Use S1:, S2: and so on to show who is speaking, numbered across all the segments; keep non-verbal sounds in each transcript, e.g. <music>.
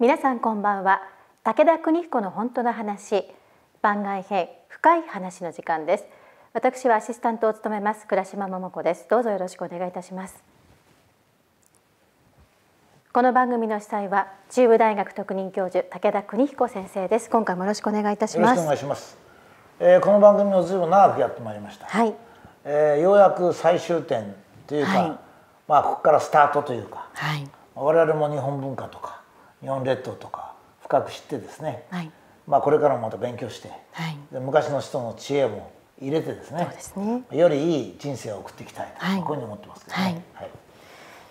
S1: 皆さんこんばんは武田邦彦の本当の話番外編深い話の時間です私はアシスタントを務めます倉島桃子ですどうぞよろしくお願いいたしますこの番組の主催は中部大学特任教授武田邦彦先生です今回もよろしくお願いいたしますお願い
S2: します、えー、この番組をずいぶん長くやってまいりましたはい、えー、ようやく最終点というか、はい、まあここからスタートというか、はい、我々も日本文化とか日本列島とか深く知ってですね、はい、まあ、これからもまた勉強して、はい、で昔の人の知恵も入れてですねそうですねよりいい人生を送っていきたいと、はい、こういうふうに思ってますけどね。はい、はい、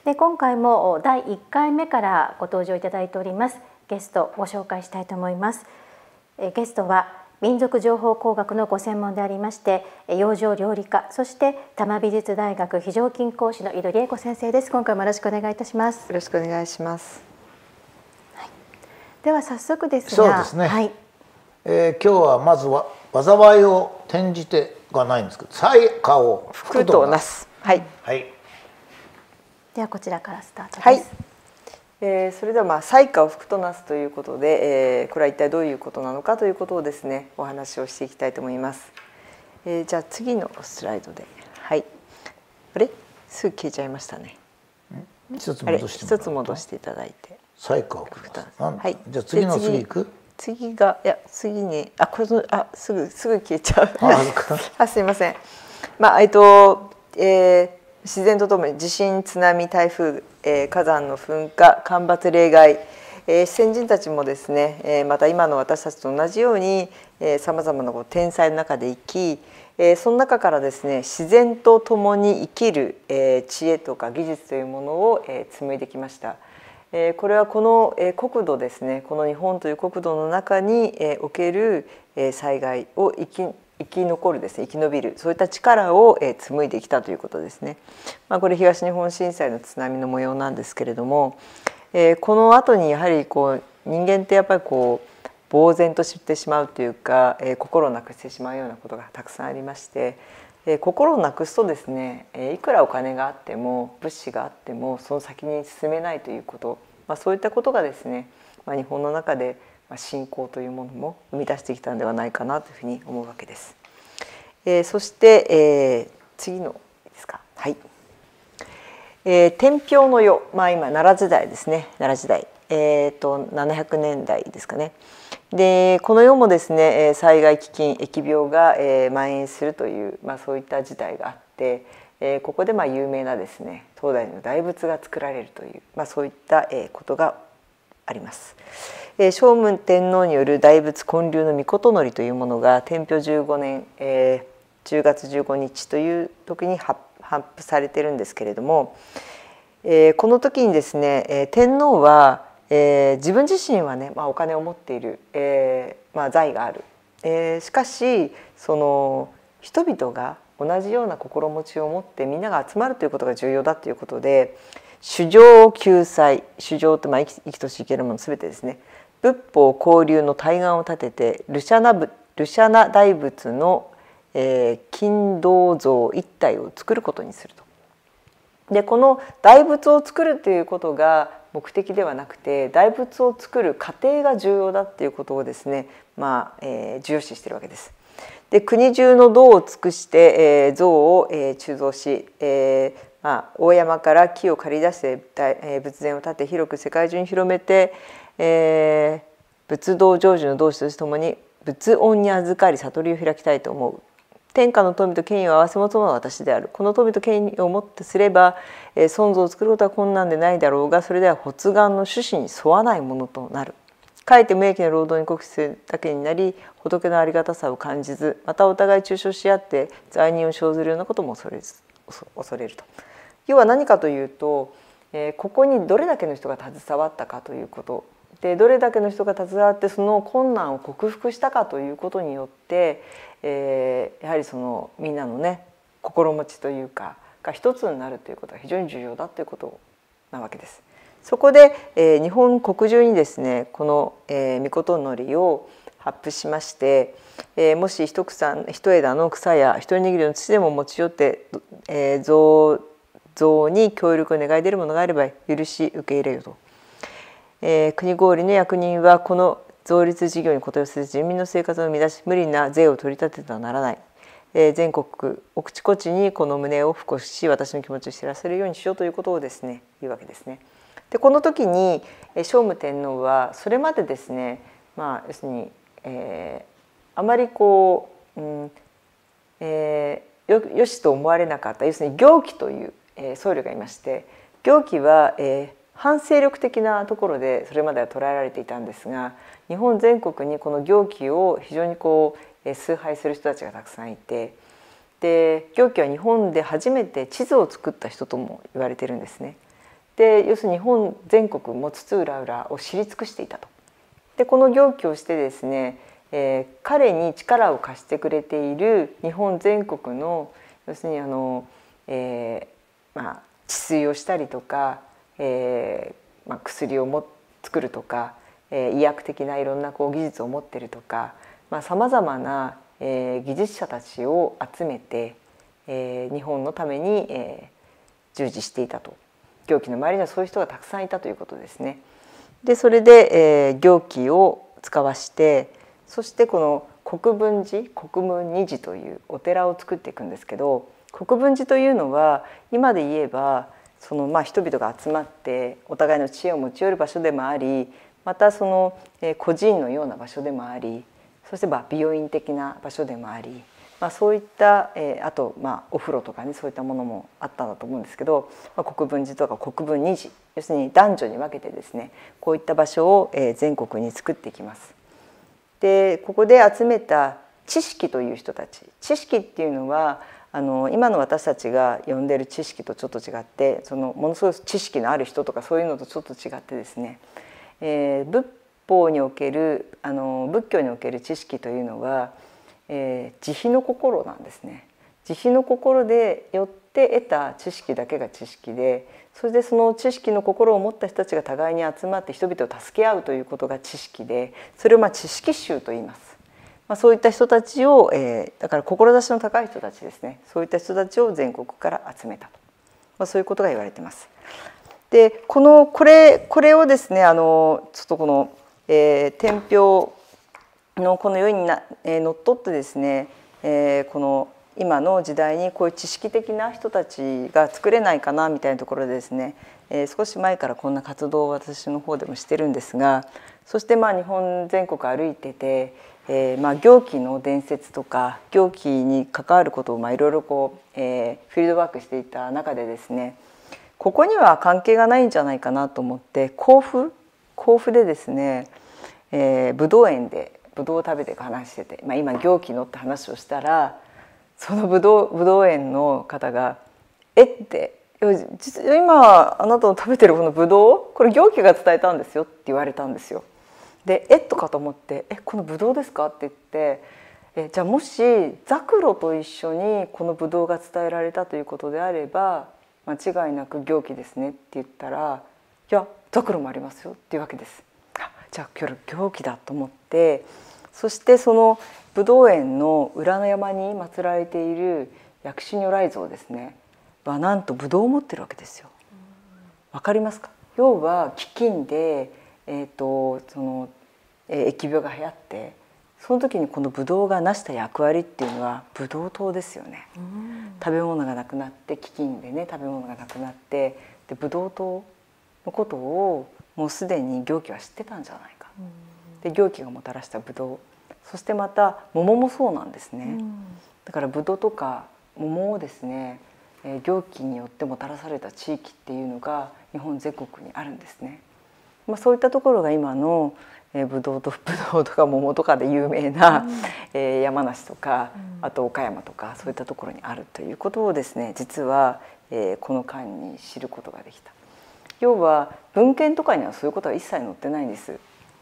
S1: で今回も第1回目からご登場いただいておりますゲストご紹介したいと思いますえゲストは民族情報工学のご専門でありまして養生料理家そして多摩美術大学非常勤講師の井戸理恵子先生です今回もよろしくお願いいたしま
S3: すよろしくお願いします
S1: では早速ですそうです
S2: ね、はいえー、今日はまずは災いを転じてがないんですけど災禍を福となすはい、はい、
S3: ではこちらからスタートです、はい、えー、それではまあ災禍を福となすということで、えー、これは一体どういうことなのかということをですねお話をしていきたいと思います、えー、じゃあ次のスライドではいあれすぐ消えちゃいましたね
S2: 一つ戻し
S3: て一つ戻していただいて
S2: サイカを送りはい。じゃ次の次行く？
S3: 次がいや次にあこれあすぐすぐ消えちゃう。あ <laughs> すいません。まあえっと、えー、自然とともに地震津波台風、えー、火山の噴火干ばつ例外。えー、先人たちもですね、えー、また今の私たちと同じようにさまざまなこう天才の中で生き、えー、その中からですね自然と共に生きる、えー、知恵とか技術というものを、えー、紡いできました。えこれはこの、え国土ですねこの日本という国土の中に、えおける、え災害を生き生き残るですね生き延びるそういった力を、え紡いできたということですね。まあ、これ東日本震災の津波の模様なんですけれども、えこの後にやはりこう人間ってやっぱりこう呆然としてしまうというか、え心をなくしてしまうようなことがたくさんありまして、え心をなくすとですね、えいくらお金があっても物資があってもその先に進めないということまあ、そういったことがですね、まあ、日本の中で信仰というものも生み出してきたんではないかなというふうに思うわけです。えー、そして、えー、次のですかはい、えー、天平の世、まあ、今奈良時代ですね奈良時代、えーと、700年代ですかねでこの世もですね災害飢饉疫病が、え蔓延するという、まあ、そういった時代があって、えー、ここでまあ有名なですね東大の大仏が作られるという、まあ、そういった、えー、ことがあります。えー、聖武天皇による大仏建立の御事則というものが天平15年、えー、10月15日という時に発布されてるんですけれども、えー、この時にですね、えー、天皇は、えー、自分自身はね、まあ、お金を持っている、えーまあ、財がある、えー、しかしその人々が同じような心持ちを持ってみんなが集まるということが重要だということで主情救済衆生」ってまあ生き生きとし生けるもの全てですね仏法交流の対岸を立ててルシャナブルシャナ大仏の、えー、金銅像一体を作ることにすると。でこの大仏を作るということが目的ではなくて大仏を作る過程が重要だっていうことをですねまあ、えー、重要視しているわけです。で国中の道を尽くして、えー、像を、えー、鋳造し、えーまあ、大山から木を借り出して、え仏前を建て広く世界中に広めて、えー、仏道成就の同志として共に仏恩に預かり悟りを開きたいと思う。天下の富と権威を合わせ持つのは私であるこの富と権威をもってすれば、えー、尊像を作ることは困難でないだろうがそれでは発願の趣旨に沿わないものとなるかえって無益な労働に酷使するだけになり仏のありがたさを感じずまたお互い中傷し合って罪人を生ずるようなことも恐れ恐れると。要は何かというと、えー、ここにどれだけの人が携わったかということでどれだけの人が携わってその困難を克服したかということによって、えー、やはりそのみんなのね心持ちというかが一つになるということが非常に重要だということなわけです。そこで、え日本国中にですねこの、えー、御のりを発布しまして、えもし一草一枝の草や一握りの土でも持ち寄って、えー、増増に協力を願い出るものがあれば許し受け入れよと、えー、国氷の役人はこの増立事業に応えをせず人民の生活を乱し無理な税を取り立ててはならない、えー、全国お口こちにこの胸を布告し私の気持ちを知らせるようにしようということをですね言うわけですね。でこの時に聖武天皇はそれまでですね、まあ、要するに、えー、あまりこう、うんえー、よよしと思われなかった要するに行基という、えー、僧侶がいまして行基は、えー、反勢力的なところでそれまでは捉えられていたんですが日本全国にこの行基を非常にこう、えー、崇拝する人たちがたくさんいて。で行基は日本で初めて地図を作った人とも言われてるんですね。で要するに日本全国もつつうらを知り尽くしていたと。でこの行基をしてですね、えー、彼に力を貸してくれている日本全国の要するにあの、えー、まあ、治水をしたりとか、えー、まあ、薬をも作るとか、え医薬的ないろんなこう技術を持ってるとかさまざ、あ、まな、え技術者たちを集めて、え日本のために、え従事していたと行基の周りにはそういう人がたくさんいたということですね。でそれで、えー、行基を使わしてそしてこの国分寺国分二寺というお寺を作っていくんですけど国分寺というのは今で言えばそのまあ人々が集まってお互いの知恵を持ち寄る場所でもありまたその個人のような場所でもありそしてまあ美容院的な場所でもありまあ、そういった、えー、あと、まあ、お風呂とかねそういったものもあったんだと思うんですけど、まあ、国分寺とか国分二寺要するに男女に分けてですねこういった場所を、えー、全国に作っていきます。でここで集めた知識という人たち知識っていうのはあの今の私たちが呼んでる知識とちょっと違ってそのものすごい知識のある人とかそういうのとちょっと違ってですね、えー、仏法におけるあの仏教における知識というのはえー、慈悲の心なんですね慈悲の心でよって得た知識だけが知識でそれでその知識の心を持った人たちが互いに集まって人々を助け合うということが知識でそれをまあ知識集と言います。まあ、そういった人たちを、えー、だから志の高い人たちですねそういった人たちを全国から集めたと、まあ、そういうことが言われてます。でこのこれこれをですねあのちょっとこの、えー、天平のこの世にな、えー、のっとってですね、えー、この今の時代にこういう知識的な人たちが作れないかなみたいなところでですね、えー、少し前からこんな活動を私の方でもしてるんですがそしてまあ日本全国歩いてて、えー、まあ行基の伝説とか行基に関わることをいろいろこう、えー、フィールドワークしていた中でですねここには関係がないんじゃないかなと思って甲府甲府でですね、えー、武道園でブドウを食べて話してて、まあ、今行基のって話をしたらそのブドウブドウ園の方が「えっ?」て「今あなたの食べてるこのブドウこれ行基が伝えたんですよ」って言われたんですよ。で「えっ?」とかと思って「えこのブドウですか?」って言って「えじゃあもしザクロと一緒にこのブドウが伝えられたということであれば間違いなく行基ですね」って言ったら「いやザクロもありますよ」っていうわけです。じゃあ今日行基だと思っってそしてその武道園の裏の山に祀られている薬師如来像ですねはなんとブドを持ってるわけですよ。わかりますか要は飢饉で、えーとその疫病が流行ってその時にこのブドウが成した役割っていうのは葡萄糖ですよね、食べ物がなくなって飢饉でね食べ物がなくなってでブドウ糖のことをもうすでに行基は知ってたんじゃないか、うん、で行基がもたらしたブドウそしてまた桃もそうなんですね、だからブドウとか桃をですね行基によってもたらされた地域っていうのが日本全国にあるんですね。まあ、そういったところが今のブドウとブドウとか桃とかで有名な、うん、山梨とか、うん、あと岡山とかそういったところにあるということをですね実はえこの間に知ることができた。要は文献とかにはそういうことは一切載ってないんです。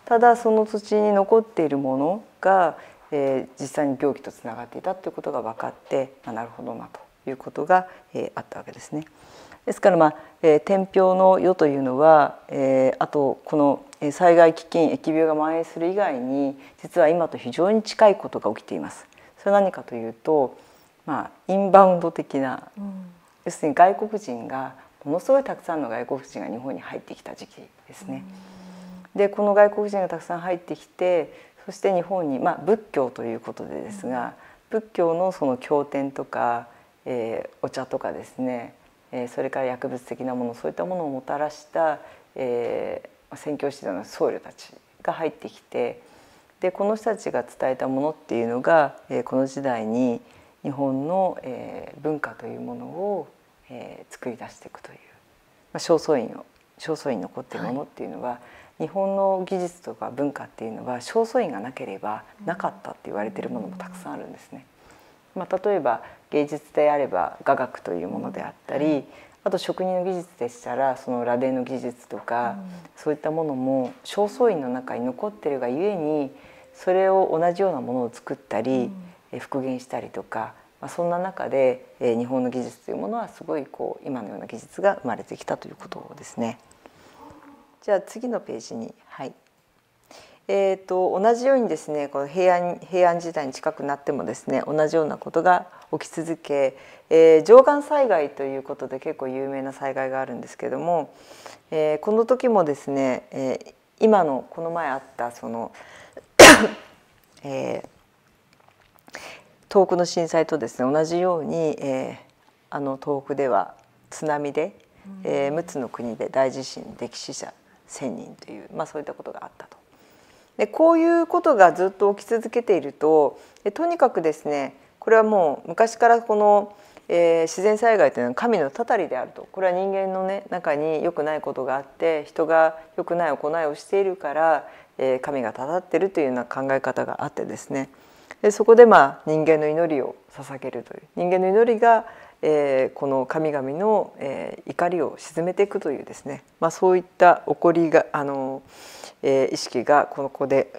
S3: ただその土地に残っているものが、えー、実際に病気とつながっていたということが分かって、まあ、なるほどなということが、えー、あったわけですね。ですから、まあえー、天平の世というのは、えー、あとこの災害基金疫病が蔓延する以外に実は今と非常に近いことが起きています。それは何かというと、まあ、インバウンド的な、うん、要するに外国人がものすごいたくさんの外国人が日本に入ってきた時期ですね。うんでこの外国人がたくさん入ってきてそして日本に、まあ、仏教ということでですが、うん、仏教のその経典とか、えー、お茶とかですね、えー、それから薬物的なものそういったものをもたらした、えー、宣教師団の僧侶たちが入ってきてでこの人たちが伝えたものっていうのが、えー、この時代に日本の、えー、文化というものを、えー、作り出していくという、まあ、正倉院を正倉院に残っているものっていうのは、はい日本の技術とか文化っていうのは正倉院がなければなかったって言われてるものもたくさんあるんですね。まあ、例えば芸術であれば雅楽というものであったり、あと職人の技術でしたらその螺鈿の技術とか、そういったものも正倉院の中に残ってるがゆえにそれを同じようなものを作ったり、復元したりとか、まあ、そんな中で、え日本の技術というものはすごいこう今のような技術が生まれてきたということですね。じゃあ次のページにはいえーと、同じようにですねこの平安平安時代に近くなってもですね同じようなことが起き続け、えー、上岸災害ということで結構有名な災害があるんですけども、えー、この時もですね、えー、今のこの前あったその <coughs> えー、遠くの震災とですね同じように、えー、あの遠くでは津波で、えー、6つの国で大地震歴死者千人という、まあ、そういったことがあったと。でこういうことがずっと起き続けているととにかくですねこれはもう昔からこの、えー、自然災害というのは神のたたりであるとこれは人間の、ね、中に良くないことがあって人が良くない行いをしているから、えー、神がたたってるというような考え方があってですねでそこでまあ人間の祈りを捧げるという人間の祈りがえー、この神々の、えー、怒りを鎮めていくというですね、まあ、そういった起こりがあの、えー、意識がこの子で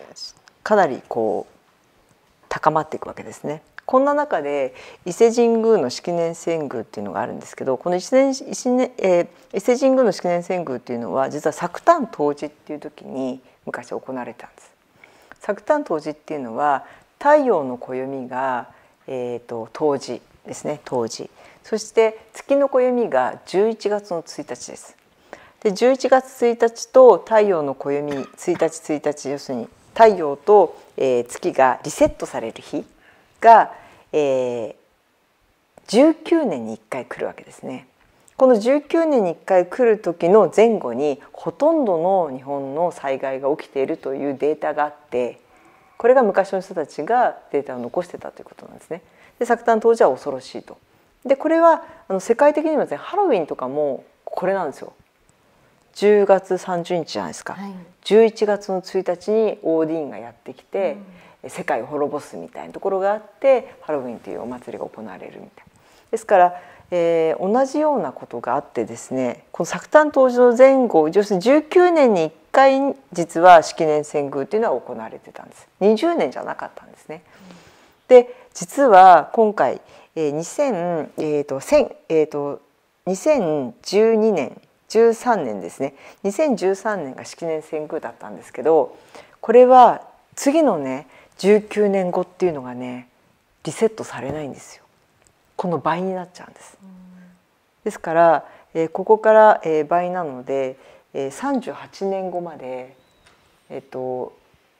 S3: かなりこう高まっていくわけですね。こんな中で伊勢神宮の式年遷宮っていうのがあるんですけどこの伊勢伊勢、えー、伊勢神宮の式年遷宮っていうのは実は作旦当時っていう時に昔行われたんです。作旦当時っていうのは太陽の暦が、えーと、と当時ですね当時そして月の暦が11月の1日です。で11月1日と太陽の暦1日1日要するに太陽と、えー、月がリセットされる日が、えー、19年に1回来るわけですね。この19年に1回来る時の前後にほとんどの日本の災害が起きているというデータがあってこれが昔の人たちがデータを残してたということなんですね。で作旦当時は恐ろしいと。でこれはあの世界的にもですねハロウィンとかもこれなんですよ10月30日じゃないですか、はい、11月の1日にオーディーンがやってきて、うん、世界を滅ぼすみたいなところがあってハロウィンというお祭りが行われるみたいですから、えー、同じようなことがあってですねこの作誕当時の前後要するに19年に1回実は式年遷宮というのは行われてたんです20年じゃなかったんですね。うで実は今回、えー、2えーと1えーと、と2012年13年ですね2013年が式年遷宮だったんですけどこれは次のね19年後っていうのがねリセットされないんですよこの倍になっちゃうんです。ですから、えー、ここから、えー、倍なので、えー、38年後まで、えーと、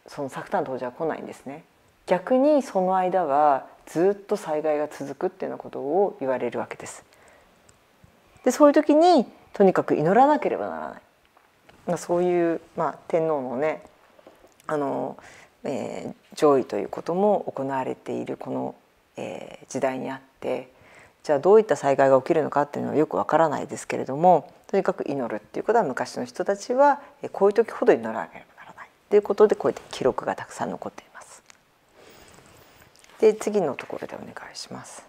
S3: とその作炭当時は来ないんですね。逆にその間はずっと災害が続くっていうようなことを言われるわけです。でそういう時にとにかく祈らなければならない、まあ、そういう、まあ、天皇のねあの、えー、上位ということも行われているこの、えー、時代にあってじゃあどういった災害が起きるのかっていうのはよくわからないですけれどもとにかく祈るっていうことは昔の人たちはこういう時ほど祈らなければならないっていうことでこうやって記録がたくさん残っている。で次のところでお願いします。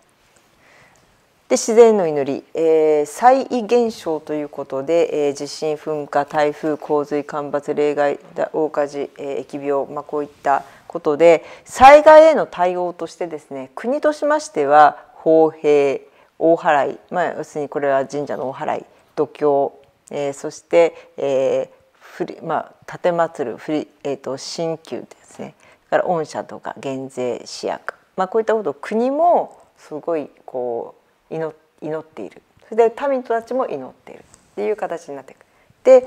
S3: で自然の祈り、えー、災異現象ということで、えー、地震噴火台風洪水干ばつ例外大火事、えー、疫病、まあ、こういったことで災害への対応としてですね国としましては法兵大払い、まあ、要するにこれは神社の大払い度胸、えー、そして、えーまあ、建て祭る、えーと、新旧ですねだから御社とか減税市役まあ、こういったことを国もすごいこう祈っているそれで民たちも祈っているっていう形になっていく。で、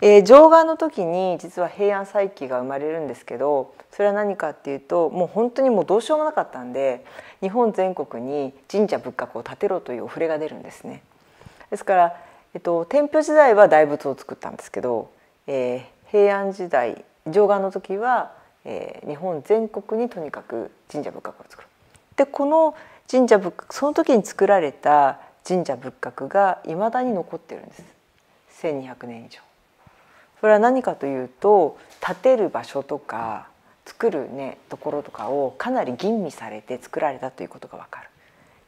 S3: えー、上岸の時に実は平安再起が生まれるんですけどそれは何かっていうともう本当にもうどうしようもなかったんで日本全国に神社仏閣を建てろというお触れが出るんですね。ですから、えっと、天平時代は大仏を作ったんですけど、えー、平安時代上岸の時はえー、日本全国にとにかく神社仏閣を作る。でこの神社仏閣その時に作られた神社仏閣がいまだに残ってるんです1200年以上。それは何かというと建てる場所とか作るねところとかをかなり吟味されて作られたということがわかる。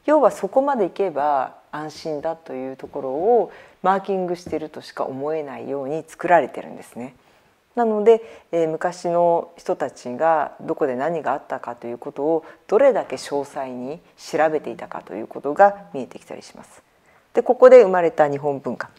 S3: 要はそこまで行けば安心だというところをマーキングしてるとしか思えないように作られてるんですね。なので、えー、昔の人たちがどこで何があったかということをどれだけ詳細に調べていたかということが見えてきたりします。でここで生まれた日本文化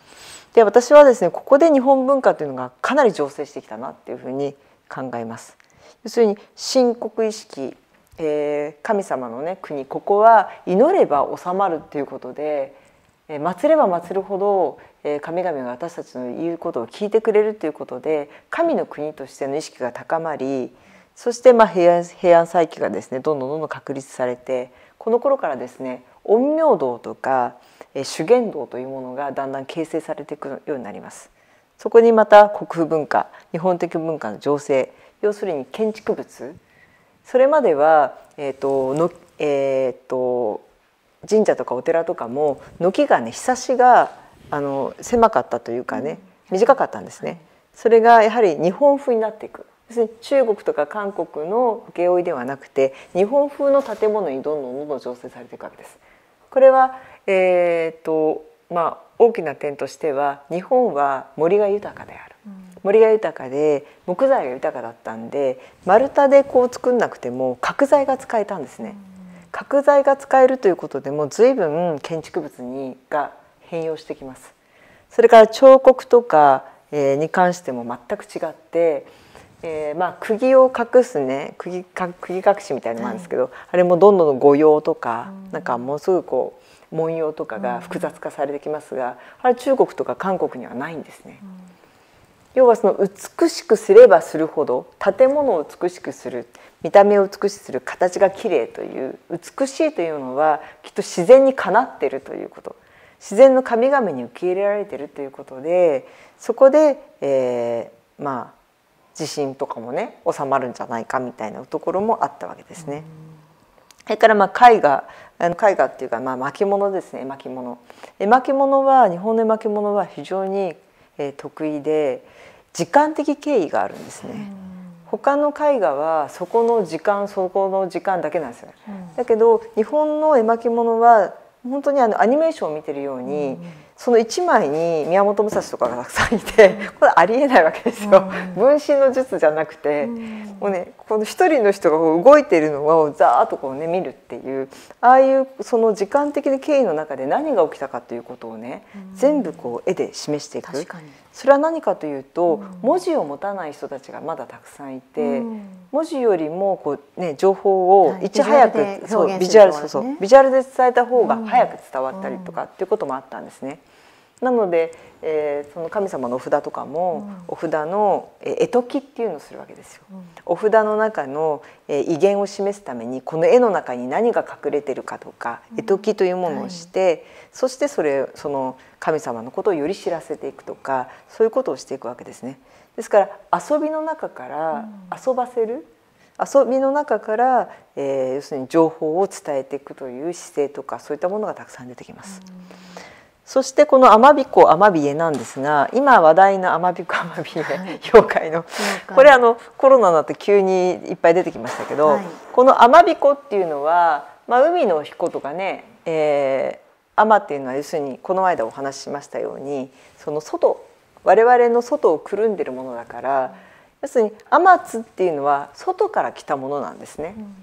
S3: で私はですねここで日本文化というのがかなり醸成してきたなっていうふうに考えます。要するに深刻意識、えー、神様のね国ここは祈れば治まるっていうことで、えー、祭れば祭るほど神々が私たちの言うことを聞いてくれるということで神の国としての意識が高まりそしてまあ平安平安再起がですねどんどんどんどん確立されてこの頃からですね陰陽道とか修験道というものがだんだん形成されていくようになります。そこにまた国風文化日本的文化の情勢要するに建築物それまでは、えーとのえーと、神社とかお寺とかも軒がねひさしがあの狭かったというかね短かったんですね。それがやはり日本風になっていく中国とか韓国の請負ではなくて日本風の建物にどんどんどんどん醸成されていくわけです。これは、えーとまあ、大きな点としては日本は森が豊かである、うん、森が豊かで木材が豊かだったんで丸太でこう作んなくても角材が使えたんですね。うん、角材が使えるということでも随分建築物にが変容してきます。それから彫刻とかに関しても全く違って、えー、まあ釘を隠すね釘釘隠しみたいなのもあるんですけど、はい、あれもどんどん御用とか、うん、なんかものすごくこう文様とかが複雑化されてきますが、うん、あれ中国とか韓国にはないんですね。うん、要はその美しくすればするほど建物を美しくする見た目を美しくする形が綺麗という美しいというのはきっと自然にかなっているということ自然の神々に受け入れられてるということでそこで、えー、まあ地震とかもね収まるんじゃないかみたいなところもあったわけですね。それからまあ絵画絵画っていうかまあ巻物ですね巻物。巻物は日本の巻物は非常に得意で時間的経緯があるんですね。他の絵画はそこの時間そこの時間だけなんですよ、ね。だけど日本の絵巻物は本当にあのアニメーションを見てるように、うん、その1枚に宮本武蔵とかがたくさんいて、うん、これありえないわけですよ、うん、分身の術じゃなくて、もうねこの一人の人がこう動いているのをざーっとこうね見るっていうああいうその時間的な経緯の中で何が起きたかということをね、全部こう絵で示していく。それは何かというと、文字を持たない人たちがまだたくさんいて、文字よりもこう、ね、情報をいち早く、そうビジュアルそうそうビジュアルで伝えた方が早く伝わったりとかっていうこともあったんですね。なので、えー、その神様のお札とかも、うん、お札の絵解きっていうのをするわけですよ。うん、お札の中の、えー、威厳を示すためにこの絵の中に何が隠れてるかとか、うん、絵解きというものをして、そしてそれその神様のことをより知らせていくとかそういうことをしていくわけですね。ですから遊びの中から遊ばせる、うん、遊びの中から、えー、要するに情報を伝えていくという姿勢とかそういったものがたくさん出てきます。うん、そしてこの「アマビコアマビエ」なんですが今話題の「アマビコアマビエ」妖怪の、これあのコロナになって急にいっぱい出てきましたけど、はい、この「アマビコ」っていうのは、まあ、海の彦とかね、えー、アっていうのは要するにこの間お話ししましたようにその外我々の外をくるんでるものだから、うん、要するにアマツっていうのは外から来たものなんですね。うん、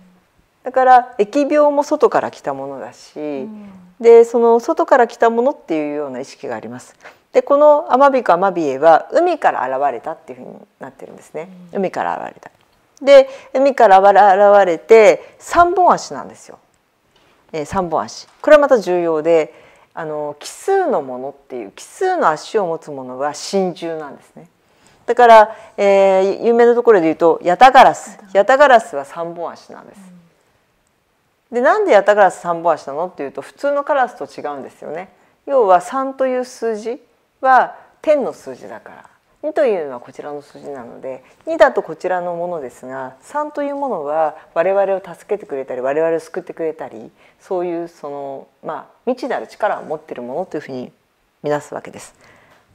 S3: だから疫病も外から来たものだし、うん、でその外から来たものっていうような意識があります。でこのアマビカアマビエは海から現れたっていうふうになってるんですね。海から現れた。で海から現れて3本足なんですよ。3本足これはまた重要であの奇数のものっていう奇数の足を持つものは真獣なんですね。だから、えー、有名なところで言うとヤタガラスヤタガラスは3本足なんです。でなんでヤタガラス3本足なのっていうと普通のカラスと違うんですよね。要は3という数字は天の数字だから2というのはこちらの筋なので2だとこちらのものですが3というものは我々を助けてくれたり我々を救ってくれたりそういうその、まあ、未知なる力を持っているものというふうに見なすわけです。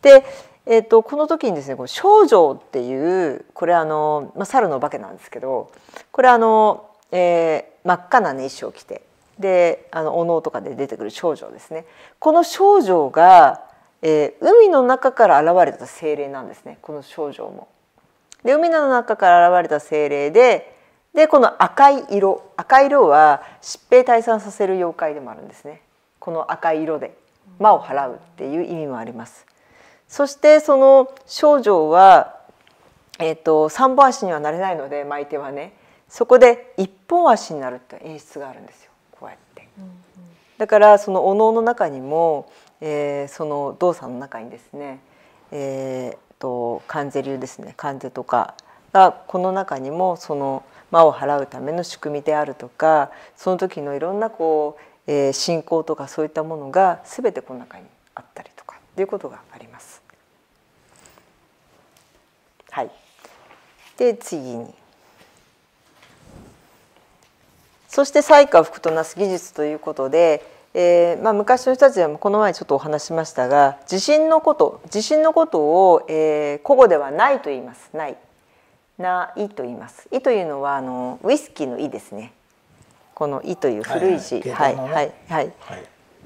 S3: で、えーと、この時にですね「この少女」っていうこれあの、まあ、猿のお化けなんですけどこれあの、えー、真っ赤な、ね、衣装を着てであのお能とかで出てくる少女ですね。この少女がえー、海の中から現れた精霊なんですねこの少女も。で海の中から現れた精霊ででこの赤い色赤い色は疾病退散させる妖怪でもあるんですねこの赤い色で魔を払うっていう意味もあります。そしてその少女は、えーと、と三本足にはなれないので巻いてはねそこで一本足になるって演出があるんですよこうやって。だからそのお能の中にもえー、その動作の中にですね、えーと、関税流ですね関税とかがこの中にもその魔を払うための仕組みであるとかその時のいろんなこう、えー、信仰とかそういったものが全てこの中にあったりとかっていうことがあります。はい、で次にそして彩花福服となす技術ということでえーまあ、昔の人たちはこの前ちょっとお話しましたが地震のこと地震のことを、えー、古語ではないと言いますないないと言いますいというのはあのウイスキーのいですねこのいという古い字はいはい、はい、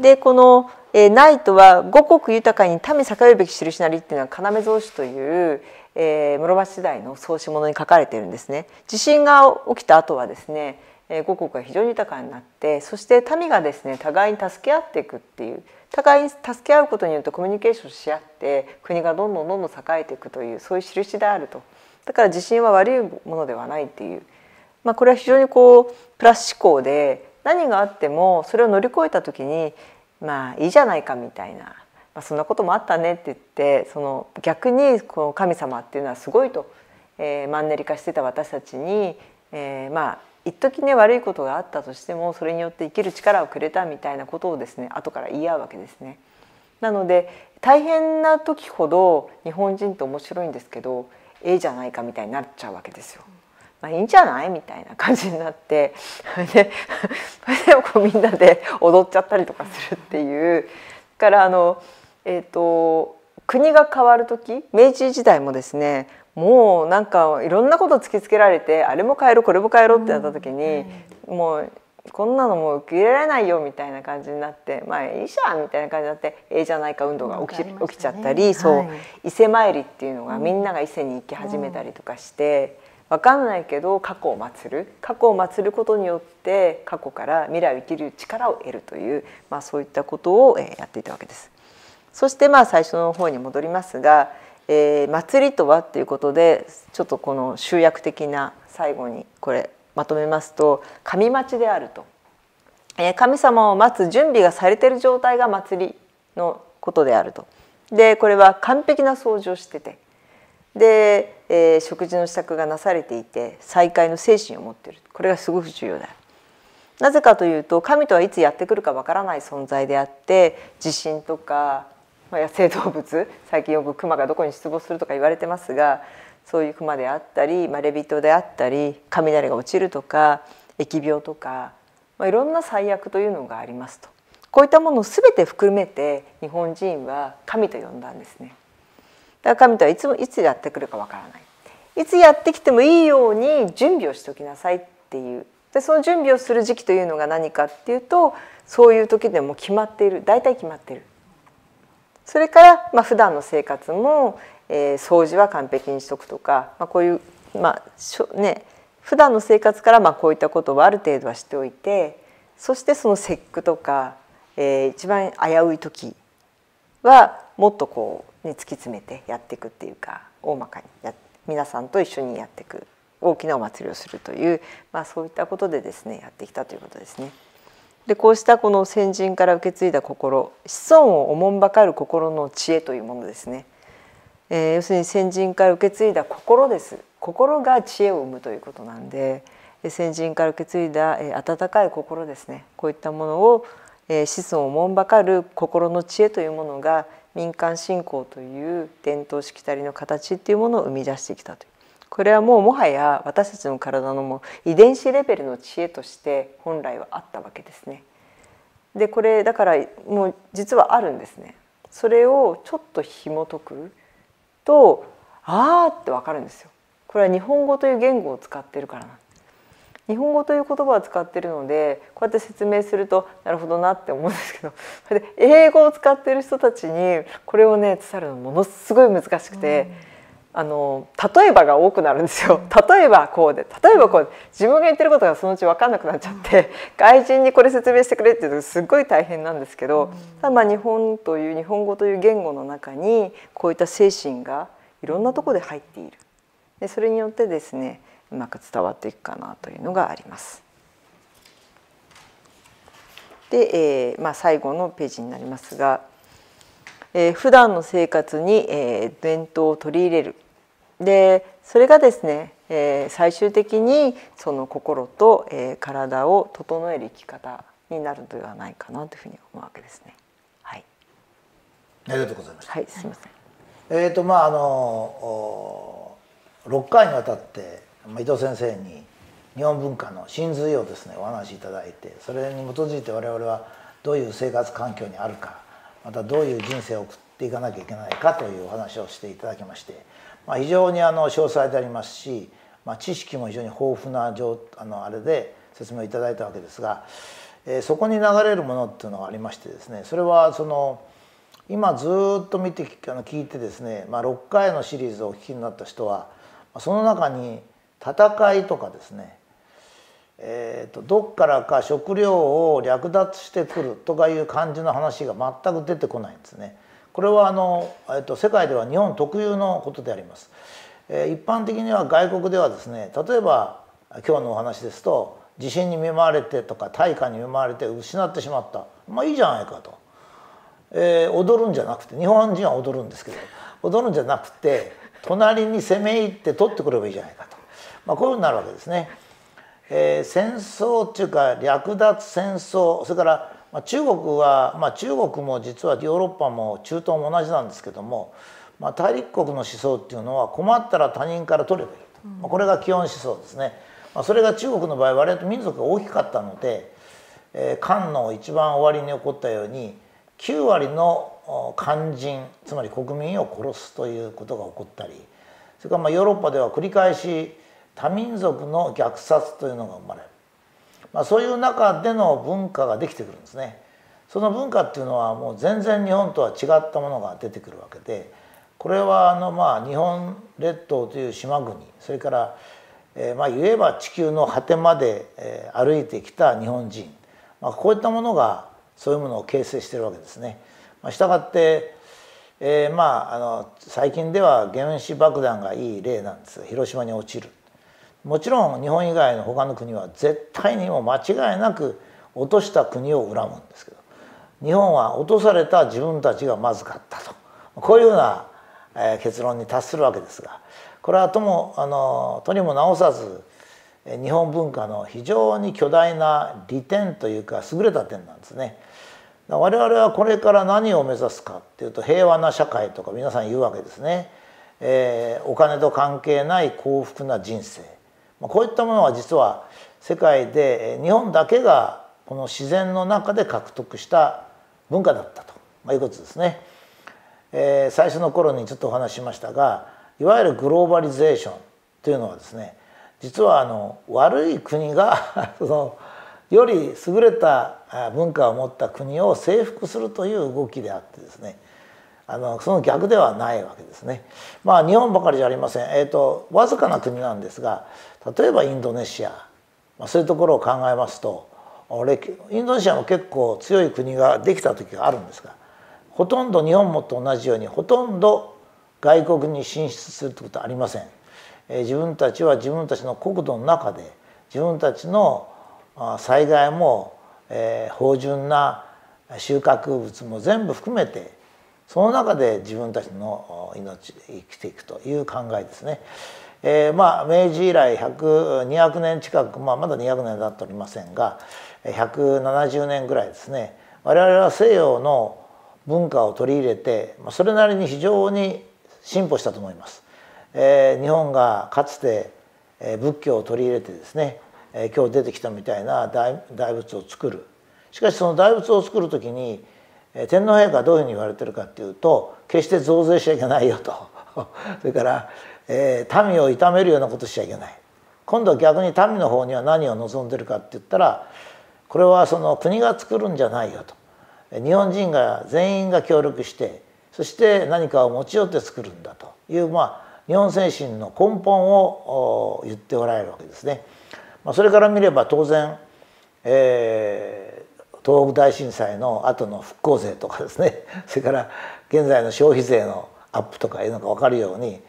S3: でこの、えー、ないとは五穀豊かに民栄えるべき印なりっていうのは要造酒という、えー、室町時代の創始物に書かれているんですね地震が起きた後はですね五穀が非常に豊かになってそして民がですね互いに助け合っていくっていう互いに助け合うことによってコミュニケーションし合って国がどんどんどんどん栄えていくというそういう印であるとだから地震は悪いものではないっていう、まあ、これは非常にこうプラス思考で何があってもそれを乗り越えた時にまあいいじゃないかみたいな、まあ、そんなこともあったねって言ってその逆にこの神様っていうのはすごいと、えー、マンネリ化してた私たちに、えー、まあ一時ね悪いことがあったとしてもそれによって生きる力をくれたみたいなことをですね後から言い合うわけですね。なので大変な時ほど日本人って面白いんですけどええじゃないかみたいになっちゃうわけですよ。まあ、いいんじゃないみたいな感じになってでそれでみんなで踊っちゃったりとかするっていうからあの、えーと国が変わる時明治時代もですねもうなんかいろんなこと突きつけられてあれも変えろこれも変えろってなった時に、もうこんなのもう受け入れられないよみたいな感じになってまあいいじゃんみたいな感じになってええじゃないか運動が起き,、起きちゃったり、そう伊勢参りっていうのがみんなが伊勢に行き始めたりとかして。分かんないけど過去を祀る過去を祀ることによって過去から未来を生きる力を得るという、まあ、そういったことをやっていたわけです。そしてまあ最初の方に戻りますがえー、祭りとはっていうことでちょっとこの集約的な最後にこれまとめますと神待ちであると、えー、神様を待つ準備がされてる状態が祭りのことであるとでこれは完璧な掃除をしててで、えー、食事の支度がなされていて再会の精神を持ってるこれがすごく重要である。なぜかというと神とはいつやってくるかわからない存在であって地震とかまあ、野生動物最近よくクマがどこに出没するとか言われてますがそういうクマであったり、まあ、レビトであったり雷が落ちるとか疫病とか、まあ、いろんな災悪というのがありますとこういったものを全て含めて日本人は神と呼んだんですね。だから神とはいつもいつやってくるかわからない。いつやってきてもいいように準備をしておきなさいっていうでその準備をする時期というのが何かっていうとそういう時でも決まっている大体決まっているそれから、まあ普段の生活も、えー、掃除は完璧にしとくとか、まあ、こういう、まあね、普段の生活からまあこういったことはある程度はしておいてそしてその節句とか、えー、一番危うい時はもっとこう、ね、突き詰めてやっていくっていうか大まかにや皆さんと一緒にやっていく大きなお祭りをするという、まあ、そういったことでですねやってきたということですね。でこうしたこの先人から受け継いだ心子孫をおもんばかる心の知恵というものですね、えー、要するに先人から受け継いだ心です心が知恵を生むということなんで先人から受け継いだ、えー、温かい心ですねこういったものを、えー、子孫をもんばかる心の知恵というものが民間信仰という伝統しきたりの形っていうものを生み出してきたというこれはもうもはや私たちの体のも遺伝子レベルの知恵として本来はあったわけですね。でこれだからもう実はあるんですね。それをちょっと紐解くとあーってわかるんですよ。これは日本語という言語を使ってるからな日本語という言葉を使ってるのでこうやって説明するとなるほどなって思うんですけどそれ <laughs> で英語を使ってる人たちにこれをね伝えるのものすごい難しくて。うんあの例えばが多くなるんですよ例えばこうで例えばこう自分が言ってることがそのうち分かんなくなっちゃって外人にこれ説明してくれっていうとすっごい大変なんですけど、ただまあ日本という日本語という言語の中にこういった精神がいろんなとこで入っているでそれによってですねうまく伝わっていくかなというのがあります。で、えーまあ、最後のページになりますがえー、普段の生活に、えー、伝統を取り入れるでそれがですね、えー、最終的にその心と、えー、体を整える生き方に
S2: なるのではないかなというふうに思うわけですね。はい、ありがとうございました。はい、すみません。えっ、ー、とまああの六回にわたって伊藤先生に日本文化の真髄をですねお話しいただいて、それに基づいて我々はどういう生活環境にあるか。またどういう人生を送っていかなきゃいけないかというお話をしていただきまして、まあ、非常にあの詳細でありますし、まあ、知識も非常に豊富なあのあれで説明いただいたわけですが、えー、そこに流れるものっていうのがありましてですねそれはその今ずっと見てあの聞いてですね、まあ、6回のシリーズをお聞きになった人はその中に戦いとかですねえーと、どっからか食料を略奪してくるとかいう感じの話が全く出てこないんですね。これはあの、えーと、と世界では日本特有のことであります。えー、一般的には外国ではですね例えば今日のお話ですと地震に見舞われてとか大火に見舞われて失ってしまったまあいいじゃないかと、えー、踊るんじゃなくて日本人は踊るんですけど踊るんじゃなくて隣に攻め入って取ってくればいいじゃないかと、まあ、こういうふうになるわけですね。えー、戦争っていうか略奪戦争それからま中国は、まあ、中国も実はヨーロッパも中東も同じなんですけども、まあ、大陸国の思想っていうのは困ったら他人から取ればいいと、まあ、これが基本思想ですね、まあ、それが中国の場合割と民族が大きかったので、えー、漢の一番終わりに起こったように9割の漢人つまり国民を殺すということが起こったりそれからまあヨーロッパでは繰り返し多民族の虐殺というのが生まれる、まあ、そういう中での文化ができてくるんですね。その文化っていうのはもう全然日本とは違ったものが出てくるわけでこれはあのまあ日本列島という島国それからえまあ言えば地球の果てまで歩いてきた日本人、まあ、こういったものがそういうものを形成してるわけですね。まあ、したがってえー、まああの最近では原子爆弾がいい例なんです広島に落ちるもちろん日本以外の他の国は絶対にも間違いなく落とした国を恨むんですけど日本は落とされた自分たちがまずかったとこういうような結論に達するわけですがこれはともあのとにも直さず日本文化の非常に巨大な利点というか優れた点なんですね。我々はこれから何を目指すかっていうと平和な社会とか皆さん言うわけですね、えー、お金と関係ない幸福な人生こういったものは実は世界で日本だけがこの自然の中で獲得した文化だったと、まいうことですね、えー、最初の頃にちょっとお話しましたがいわゆるグローバリゼーションというのはですね実はあの悪い国が <laughs> そのより優れた文化を持った国を征服するという動きであってですねあのその逆ではないわけですね。まあ、日本ばかりじゃありません、えーとわずかな国なんですが例えばインドネシア、まあ、そういうところを考えますと俺インドネシアも結構強い国ができた時があるんですがほとんど日本もと同じようにほとんど外国に進出するってことはありません。えー、自分たちは自分たちの国土の中で自分たちの災害も、えー、芳醇な収穫物も全部含めてその中で自分たちの命生きていくという考えですね。えー、まあ明治以来200年近く、まあ、まだ200年たっておりませんが170年ぐらいですね我々は西洋の文化を取り入れてそれなりに非常に進歩したと思います。えー、日本がかつて仏教を取り入れてですね今日出てきたみたいな大仏を作るしかしその大仏を作る時に天皇陛下はどういうふうに言われてるかっていうと決して増税しちゃいけないよと <laughs> それから、えー、民を痛めるようなことしちゃいけない今度は逆に民の方には何を望んでるかって言ったらこれはその国が作るんじゃないよと日本人が全員が協力してそして何かを持ち寄って作るんだという、まあ、日本精神の根本を言っておられるわけですね。まあ、それから見れば当然、えー、東北大震災の後の復興税とかですねそれから現在の消費税のアップとかいうのが分かるように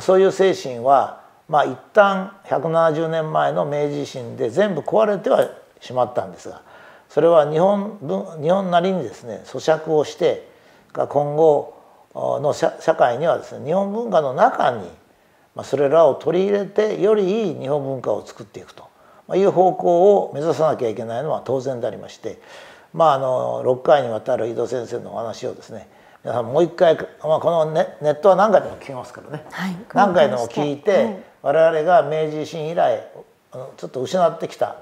S2: そういう精神は、まあ、一旦170年前の明治維新で全部壊れてはしまったんですがそれは日本日本なりにですね咀嚼をして今後の社会にはですね日本文化の中にそれらを取り入れてよりいい日本文化を作っていくという方向を目指さなきゃいけないのは当然でありまして、まあ、あの6回にわたる井戸先生のお話をですね皆さんもう一回、まあ、このネネットは何回でも聞きますからね、はい、何回でも聞いて、はい、我々が明治維新以来あのちょっと失ってきた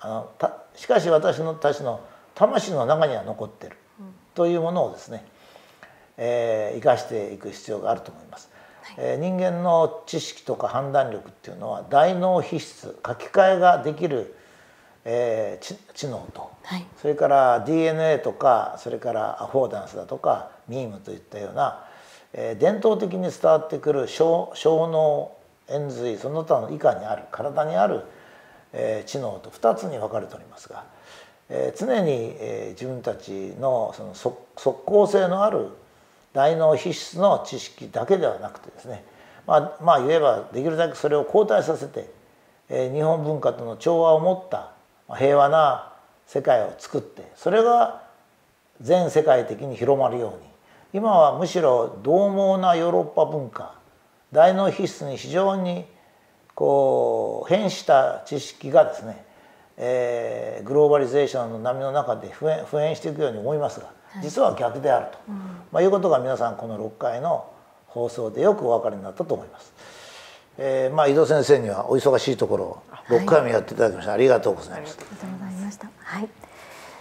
S2: あのたしかし私のたちの魂の中には残ってるというものをですね、えー、生かしていく必要があると思います。えー、人間の知識とか判断力っていうのは大脳皮質書き換えができるえー、知能と、はい、それから DNA とかそれからアフォーダンスだとかミームといったような、えー、伝統的に伝わってくる小小脳延髄その他の以下にある体にある、えー、知能と2つに分かれておりますが、えー、常に、えー、自分たちのその即即効性のある大脳皮質の知識だけではなくてですねまあ、まあ言えばできるだけそれを後退させて、えー、日本文化との調和を持った平和な世界を作ってそれが全世界的に広まるように今はむしろ獰猛なヨーロッパ文化大脳皮質に非常にこう変した知識がですね、えー、グローバリゼーションの波の中で普遍普遍していくように思いますが実は逆であると、はいうん、まあ、いうことが皆さんこの6回の放送でよくお分かりになったと思います。えー、まあ井戸先生にはお忙しいところ6回もやっていただきました、はい、ありがとうございまし
S1: たありがとうございました、はい、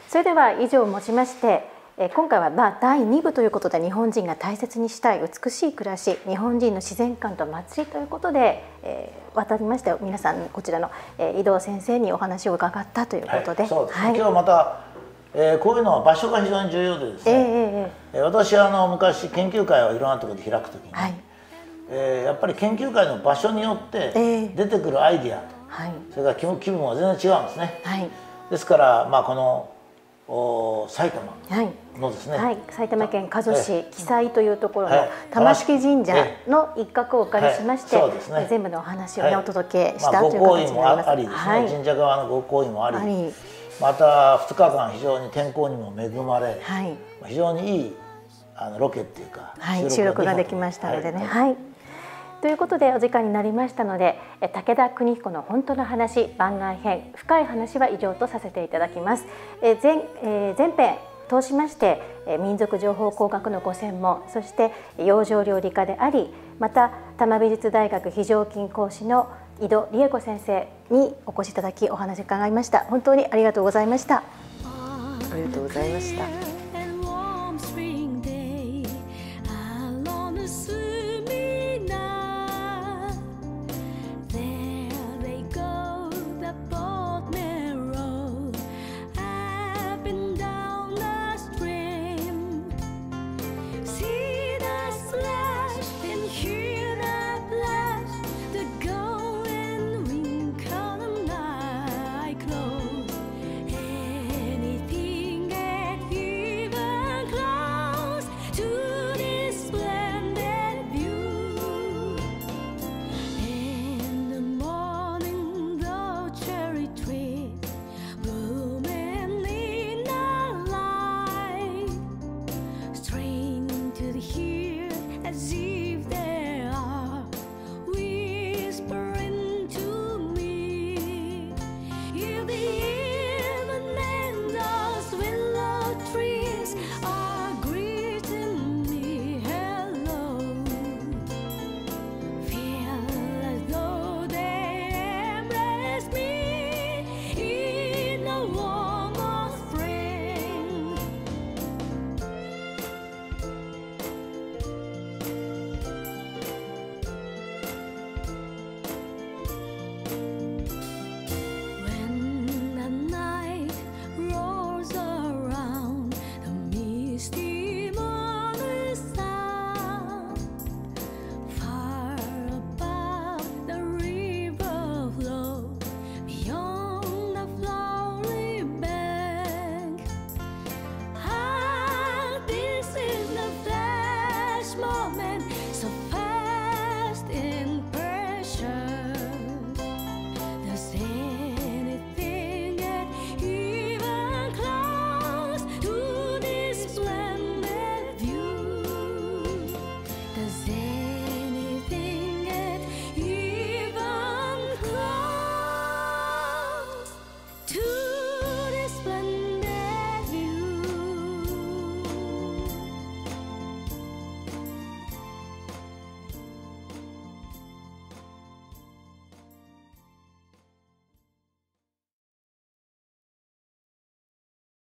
S1: それでは以上をもちましてえ今回はまあ第2部ということで日本人が大切にしたい美しい暮らし日本人の自然観と祭りということで、えー、渡りまして皆さんこちらの、えー、井戸先生にお話を伺ったということではい、で
S2: す、はい、今日また、えー、こういうのは場所が非常に重要でですね、えーえー、私あの昔研究会をいろんなところで開くときに、はいえー、やっぱり研究会の場所によって出てくるアイディア、はい、それから気分気分は全然違うんですね。はい、ですから、まあ、このお埼玉のですね、はい、はい、
S1: 埼玉県加須市記載というところの玉敷神社の一角をお借りしまして、はいはいね、全部のお話を、ね、お届けした、という形になります。まあ、ごありですね、神社
S2: 側のご好意もありまた2日間非常に天候にも恵まれ、非常にいいあのロケっていうか、収録ができ
S1: ましたのでね。はいということでお時間になりましたので武田邦彦の本当の話番外編深い話は以上とさせていただきます前前編通しまして民族情報工学のご専門そして養生料理家でありまた多摩美術大学非常勤講師の井戸理恵子先生にお越しいただきお話伺いました本当にありがとうございました
S4: ありが
S3: とうございまし
S4: た